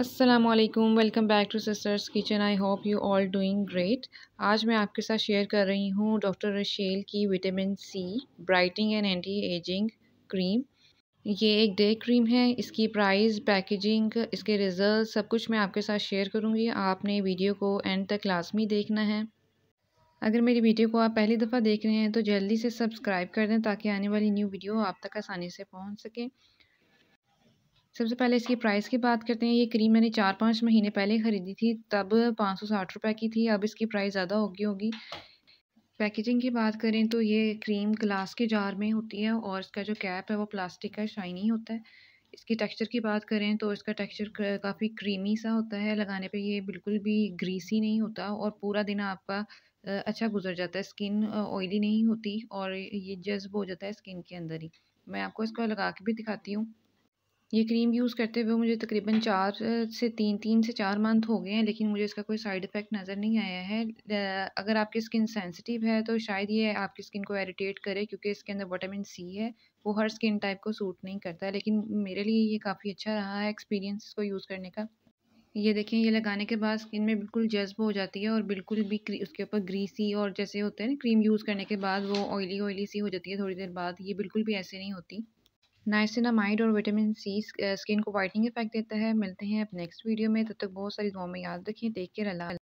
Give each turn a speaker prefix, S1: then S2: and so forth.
S1: Aslam welcome back to sisters kitchen I hope you all doing great आज मैं आपके साथ शेयर कर रही हूँ डॉक्टर रशेल की vitamin C brightening and anti ageing cream ये एक डे क्रीम है इसकी प्राइस पैकेजिंग इसके रिज़ल्ट सब कुछ मैं आपके साथ शेयर करूँगी आपने वीडियो को एंड तक लाजमी देखना है अगर मेरी वीडियो को आप पहली दफ़ा देख रहे हैं तो जल्दी से सब्सक्राइब कर दें ताकि आने वाली न्यू वीडियो आप तक आसानी से पहुँच सकें सबसे पहले इसकी प्राइस की बात करते हैं ये क्रीम मैंने चार पाँच महीने पहले ख़रीदी थी तब पाँच सौ साठ रुपये की थी अब इसकी प्राइस ज़्यादा होगी होगी पैकेजिंग की बात करें तो ये क्रीम ग्लास के जार में होती है और इसका जो कैप है वो प्लास्टिक का शाइनी होता है इसकी टेक्सचर की बात करें तो इसका टेक्सचर काफ़ी क्रीमी सा होता है लगाने पे ये बिल्कुल भी ग्रीसी नहीं होता और पूरा दिन आपका अच्छा गुजर जाता है स्किन ऑयली नहीं होती और ये जज्ब हो जाता है स्किन के अंदर ही मैं आपको इसको लगा के भी दिखाती हूँ ये क्रीम यूज़ करते हुए मुझे तकरीबन चार से तीन तीन से चार मंथ हो गए हैं लेकिन मुझे इसका कोई साइड इफ़ेक्ट नज़र नहीं आया है अगर आपकी स्किन सेंसिटिव है तो शायद ये आपकी स्किन को इरिटेट करे क्योंकि इसके अंदर विटामिन सी है वो हर स्किन टाइप को सूट नहीं करता है लेकिन मेरे लिए ये काफ़ी अच्छा रहा है एक्सपीरियंस इसको यूज़ करने का ये देखें ये लगाने के बाद स्किन में बिल्कुल जज्ब हो जाती है और बिल्कुल भी उसके ऊपर ग्रीसी और जैसे होते हैं ना क्रीम यूज़ करने के बाद वो ऑयली ऑयली सी हो जाती है थोड़ी देर बाद ये बिल्कुल भी ऐसे नहीं होती नाइसिनामाइड और विटामिन सी स्किन को वाइटनिंग इफेक्ट देता है मिलते हैं अब नेक्स्ट वीडियो में तब तो तक बहुत सारी दुआ में याद रखें देख के रला